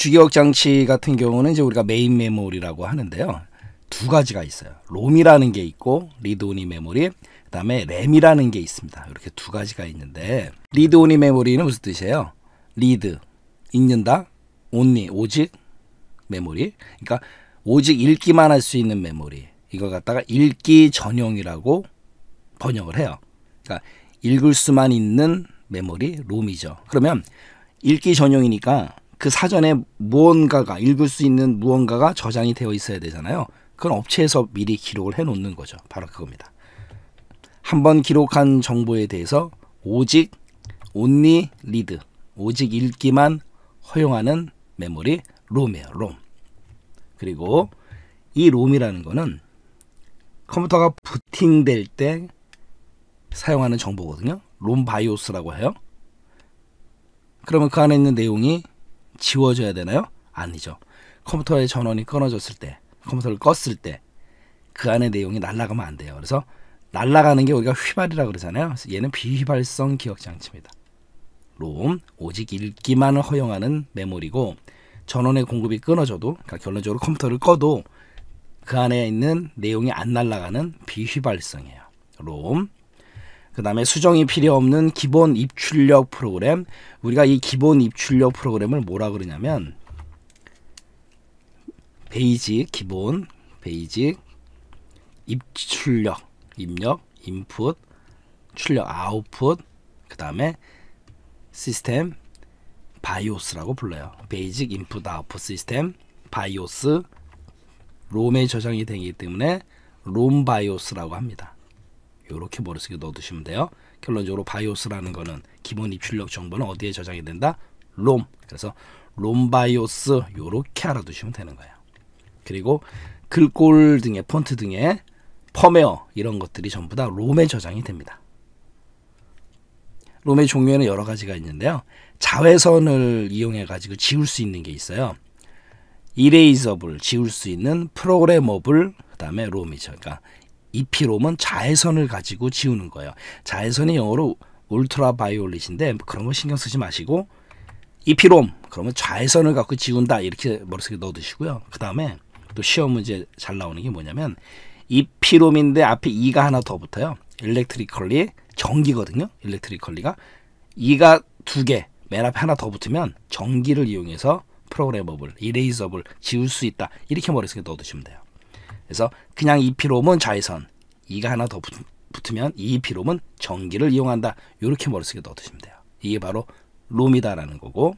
주기억 장치 같은 경우는 이제 우리가 메인 메모리라고 하는데요. 두 가지가 있어요. 롬이라는 게 있고 리드온이 메모리, 그다음에 램이라는 게 있습니다. 이렇게 두 가지가 있는데 리드온이 메모리는 무슨 뜻이에요? 리드 읽는다, 온니 오직 메모리. 그러니까 오직 읽기만 할 수 있는 메모리. 이거 갖다가 읽기 전용이라고 번역을 해요. 그러니까 읽을 수만 있는 메모리 롬이죠. 그러면 읽기 전용이니까 그 사전에 무언가가 읽을 수 있는 무언가가 저장이 되어 있어야 되잖아요. 그건 업체에서 미리 기록을 해 놓는 거죠. 바로 그겁니다. 한번 기록한 정보에 대해서 오직 온리 리드 오직 읽기만 허용하는 메모리 롬이에요. 롬. 그리고 이 롬이라는 거는 컴퓨터가 부팅될 때 사용하는 정보거든요. 롬 바이오스라고 해요. 그러면 그 안에 있는 내용이 지워져야 되나요? 아니죠. 컴퓨터의 전원이 끊어졌을 때, 컴퓨터를 껐을 때 그안에 내용이 날아가면 안 돼요. 그래서 날아가는 게 우리가 휘발이라 그러잖아요. 그래서 얘는 비휘발성 기억 장치입니다. 롬 오직 읽기만 을 허용하는 메모리고 전원의 공급이 끊어져도 그러니까 결론적으로 컴퓨터를 꺼도 그 안에 있는 내용이 안 날아가는 비휘발성이에요. 롬그 다음에 수정이 필요 없는 기본 입출력 프로그램 우리가 이 기본 입출력 프로그램을 뭐라 그러냐면 베이직 기본 베이직 입출력 입력 인풋 출력 아웃풋 그 다음에 시스템 바이오스라고 불러요 베이직 인풋 아웃풋 시스템 바이오스 롬에 저장이 되기 때문에 롬 바이오스라고 합니다 이렇게 머릿속에 넣어두시면 돼요. 결론적으로 바이오스라는 거는 기본 입출력 정보는 어디에 저장이 된다? 롬. 그래서 롬바이오스 이렇게 알아두시면 되는 거예요. 그리고 글꼴 등의 폰트 등의 펌웨어 이런 것들이 전부 다 롬에 저장이 됩니다. 롬의 종류에는 여러 가지가 있는데요. 자외선을 이용해 가지고 지울 수 있는 게 있어요. 이레이저블 지울 수 있는 프로그래머블 그다음에 롬이죠. 그러니까 이피 롬은 자외선을 가지고 지우는 거예요. 자외선이 영어로 울트라바이올릿인데 그런 거 신경 쓰지 마시고 이피롬 그러면 자외선을 갖고 지운다 이렇게 머릿속에 넣어두시고요. 그 다음에 또 시험 문제 잘 나오는 게 뭐냐면 이피롬인데 앞에 이가 하나 더 붙어요. 일렉트리컬리 전기거든요. 일렉트리컬리가 이가 두 개 맨 앞에 하나 더 붙으면 전기를 이용해서 프로그래머블, 이레이저블 지울 수 있다 이렇게 머릿속에 넣어두시면 돼요. 그래서 그냥 e 피로은 자외선, E가 하나 더 붙, 으면 e 피로은 전기를 이용한다. 이렇게 머릿속에 넣어두시면 돼요. 이게 바로 룸이다라는 거고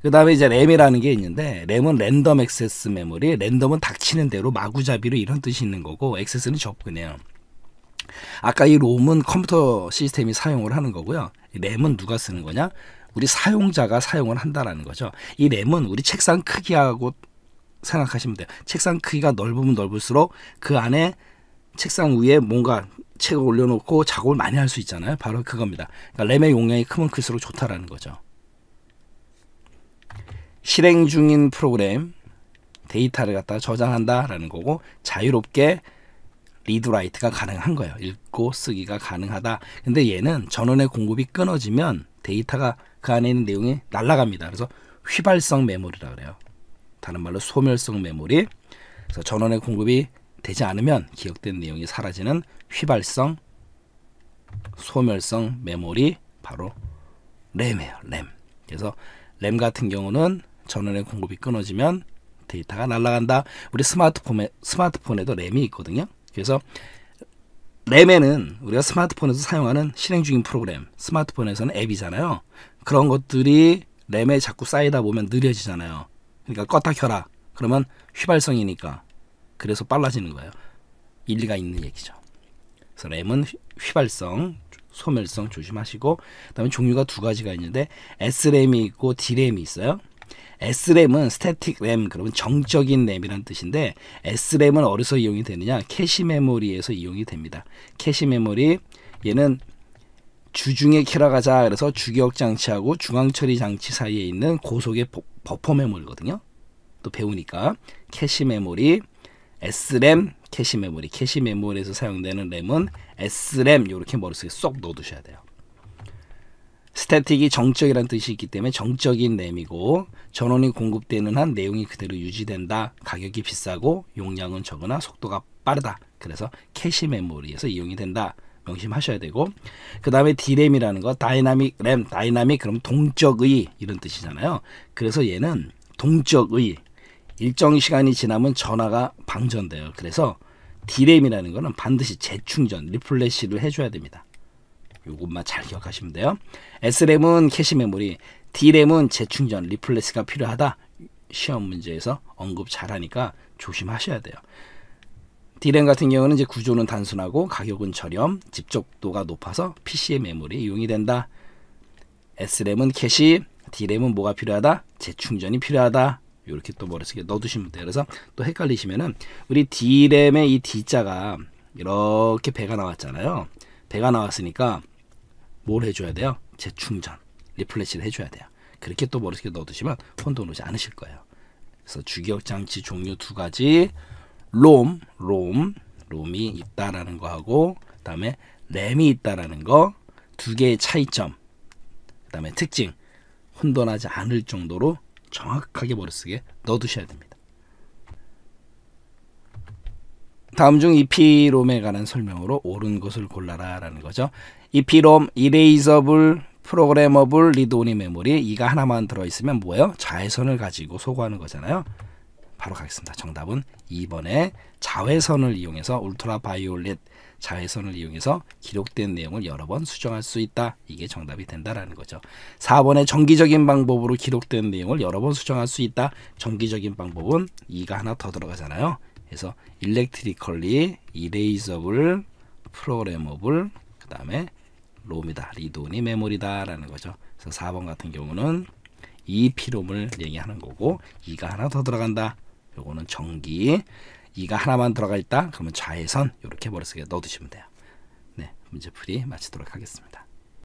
그 다음에 이제 램이라는 게 있는데 램은 랜덤 액세스 메모리 랜덤은 닥치는 대로 마구잡이로 이런 뜻이 있는 거고 액세스는 접근해요. 아까 이 롬은 컴퓨터 시스템이 사용을 하는 거고요. 램은 누가 쓰는 거냐? 우리 사용자가 사용을 한다라는 거죠. 이 램은 우리 책상 크기하고 생각하시면 돼요. 책상 크기가 넓으면 넓을수록 그 안에 책상 위에 뭔가 책을 올려놓고 작업을 많이 할 수 있잖아요. 바로 그겁니다. 그러니까 램의 용량이 크면 클수록 좋다라는 거죠. 실행 중인 프로그램 데이터를 갖다 저장한다라는 거고 자유롭게 리드 라이트가 가능한 거예요. 읽고 쓰기가 가능하다. 근데 얘는 전원의 공급이 끊어지면 데이터가 그 안에 있는 내용이 날라갑니다 그래서 휘발성 메모리라 그래요. 다른 말로 소멸성 메모리. 그래서 전원의 공급이 되지 않으면 기억된 내용이 사라지는 휘발성 소멸성 메모리 바로 램이에요. 램. 그래서 램 같은 경우는 전원의 공급이 끊어지면 데이터가 날아간다. 우리 스마트폰에 스마트폰에도 램이 있거든요. 그래서 램에는 우리가 스마트폰에서 사용하는 실행 중인 프로그램, 스마트폰에서는 앱이잖아요. 그런 것들이 램에 자꾸 쌓이다 보면 느려지잖아요. 그러니까 껐다 켜라. 그러면 휘발성이니까 그래서 빨라지는 거예요. 일리가 있는 얘기죠. 그래서 램은 휘발성, 소멸성 조심하시고 그다음에 종류가 두 가지가 있는데 S램이 있고 D램이 있어요. S램은 스태틱 램 그러면 정적인 램이란 뜻인데 S램은 어디서 이용이 되느냐? 캐시 메모리에서 이용이 됩니다. 캐시 메모리 얘는 주중에 킬러가자 그래서 주격 장치하고 중앙처리 장치 사이에 있는 고속의 버퍼 메모리거든요. 또 배우니까 캐시 메모리, S램, 캐시 메모리, 캐시 메모리에서 사용되는 램은 S램 이렇게 머릿속에 쏙 넣어두셔야 돼요. 스태틱이 정적이란 뜻이 있기 때문에 정적인 램이고 전원이 공급되는 한 내용이 그대로 유지된다. 가격이 비싸고 용량은 적으나 속도가 빠르다. 그래서 캐시 메모리에서 이용이 된다. 명심하셔야 되고 그 다음에 디램이라는거 다이나믹 램 다이나믹 그럼 동적의 이런 뜻이잖아요. 그래서 얘는 동적의 일정 시간이 지나면 전화가 방전돼요. 그래서 디램이라는 거는 반드시 재충전 리플래시를 해줘야 됩니다. 요것만 잘 기억하시면 돼요. S램은 캐시 메모리, 디램은 재충전 리플래시가 필요하다. 시험 문제에서 언급 잘하니까 조심하셔야 돼요. 디램 같은 경우는 이제 구조는 단순하고 가격은 저렴, 집적도가 높아서 PC의 메모리 이용이 된다. s m 은 캐시, 디램은 뭐가 필요하다? 재충전이 필요하다. 이렇게 또 머릿속에 넣어두시면 돼요. 그래서 또 헷갈리시면은 우리 디램의이 D자가 이렇게 배가 나왔잖아요. 배가 나왔으니까 뭘 해줘야 돼요? 재충전, 리플래시를 해줘야 돼요. 그렇게 또 머릿속에 넣어두시면 혼돈 오지 않으실 거예요. 그래서 주격 장치 종류 두 가지, 롬, 롬, 롬이 있다라는 거하고 그다음에 램이 있다라는 거 두 개의 차이점 그다음에 특징 혼돈하지 않을 정도로 정확하게 머릿속에 넣어두셔야 됩니다. 다음 중 EP롬에 관한 설명으로 옳은 것을 골라라 라는 거죠. EP롬, 이레이 s 블 프로그래머블 리 r a m m a b 이가 하나만 들어있으면 뭐예요? 자외선을 가지고 소거하는 거잖아요. 바로 가겠습니다. 정답은 2번에 자외선을 이용해서 울트라바이올렛 자외선을 이용해서 기록된 내용을 여러 번 수정할 수 있다. 이게 정답이 된다라는 거죠. 4번에 정기적인 방법으로 기록된 내용을 여러 번 수정할 수 있다. 정기적인 방법은 2가 하나 더 들어가잖아요. 그래서 일렉트리컬리 이레이 l 블 프로그래머블 그 다음에 롬이다. 리돈이 메모리다. 라는 거죠. 그래서 4번 같은 경우는 이 피롬을 얘기하는 거고 이가 하나 더 들어간다. 요거는 전기. 이가 하나만 들어가 있다. 그러면 좌회선 이렇게 머릿속에 넣어두시면 돼요. 네, 문제풀이 마치도록 하겠습니다.